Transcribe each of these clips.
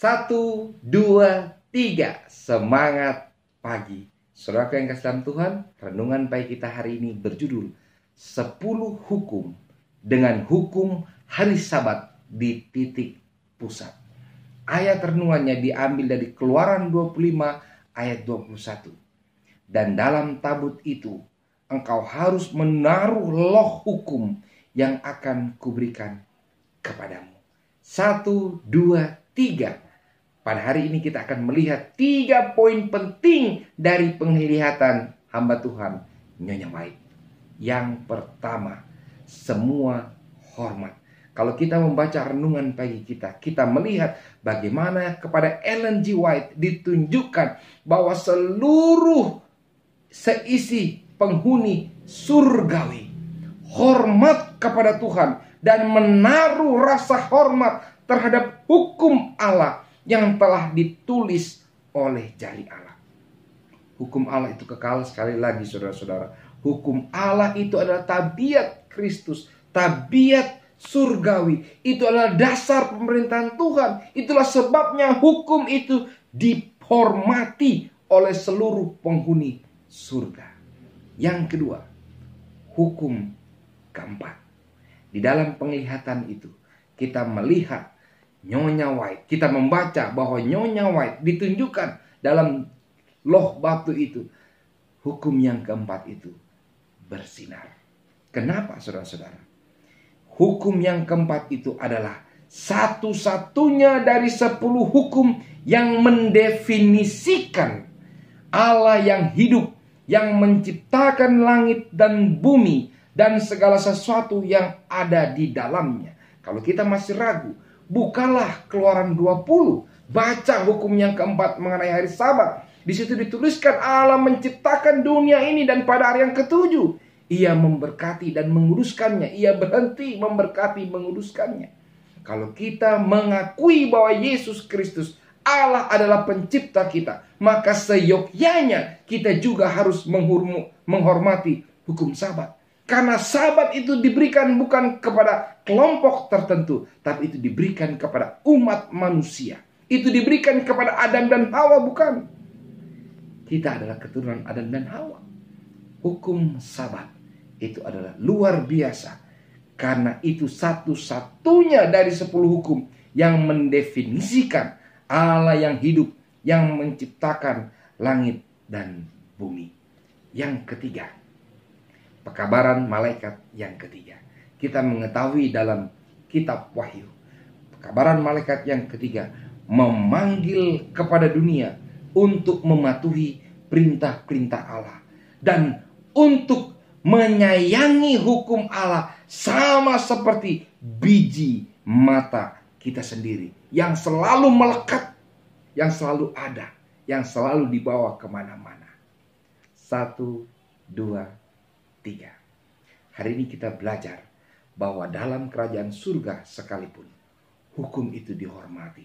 Satu, dua, tiga. Semangat pagi. Saudara yang kasih dalam Tuhan, renungan baik kita hari ini berjudul sepuluh hukum dengan hukum hari sabat di titik pusat. Ayat renungannya diambil dari keluaran 25 ayat 21. Dan dalam tabut itu engkau harus menaruh loh hukum yang akan kuberikan kepadamu. Satu, dua, tiga. Pada hari ini kita akan melihat tiga poin penting dari penglihatan hamba Tuhan Nyonya Maid. Yang pertama, semua hormat. Kalau kita membaca renungan pagi kita, kita melihat bagaimana kepada Ellen G. White ditunjukkan bahwa seluruh seisi penghuni surgawi hormat kepada Tuhan dan menaruh rasa hormat terhadap hukum Allah yang telah ditulis oleh jari Allah. Hukum Allah itu kekal sekali lagi saudara-saudara. Hukum Allah itu adalah tabiat Kristus, tabiat surgawi. Itu adalah dasar pemerintahan Tuhan. Itulah sebabnya hukum itu dihormati oleh seluruh penghuni surga. Yang kedua, hukum keempat. Di dalam penglihatan itu kita melihat Nyonya White. Kita membaca bahwa Nyonya White ditunjukkan dalam loh batu itu. Hukum yang keempat itu bersinar. Kenapa saudara-saudara? Hukum yang keempat itu adalah satu-satunya dari sepuluh hukum yang mendefinisikan Allah yang hidup, yang menciptakan langit dan bumi, dan segala sesuatu yang ada di dalamnya. Kalau kita masih ragu bukalah keluaran 20, baca hukum yang keempat mengenai hari sabat. Di situ dituliskan Allah menciptakan dunia ini dan pada hari yang ketujuh ia memberkati dan menguruskannya. Ia berhenti memberkati menguruskannya. Kalau kita mengakui bahwa Yesus Kristus Allah adalah pencipta kita, maka seyogyanya kita juga harus menghormati hukum sabat. Karena sahabat itu diberikan bukan kepada kelompok tertentu, tapi itu diberikan kepada umat manusia. Itu diberikan kepada Adam dan Hawa, bukan? Kita adalah keturunan Adam dan Hawa. Hukum sabat itu adalah luar biasa. Karena itu satu-satunya dari sepuluh hukum yang mendefinisikan Allah yang hidup, yang menciptakan langit dan bumi. Yang ketiga, pekabaran malaikat yang ketiga. Kita mengetahui dalam kitab Wahyu, pekabaran malaikat yang ketiga memanggil kepada dunia untuk mematuhi perintah-perintah Allah dan untuk menyayangi hukum Allah sama seperti biji mata kita sendiri yang selalu melekat, yang selalu ada, yang selalu dibawa kemana-mana. Satu, dua, 3. Hari ini kita belajar bahwa dalam kerajaan surga sekalipun hukum itu dihormati.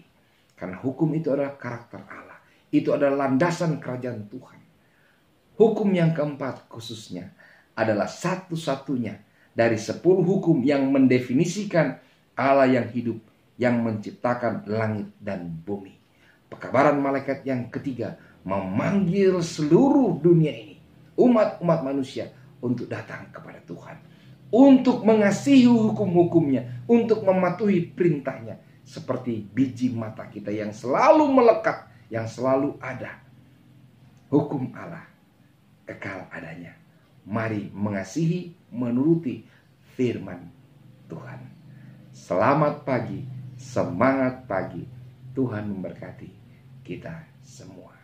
Karena hukum itu adalah karakter Allah. Itu adalah landasan kerajaan Tuhan. Hukum yang keempat khususnya adalah satu-satunya dari sepuluh hukum yang mendefinisikan Allah yang hidup yang menciptakan langit dan bumi. Pekabaran malaikat yang ketiga memanggil seluruh dunia ini, umat-umat manusia untuk datang kepada Tuhan, untuk mengasihi hukum-hukumnya, untuk mematuhi perintahnya, seperti biji mata kita yang selalu melekat, yang selalu ada. Hukum Allah kekal adanya. Mari mengasihi, menuruti firman Tuhan. Selamat pagi, semangat pagi. Tuhan memberkati kita semua.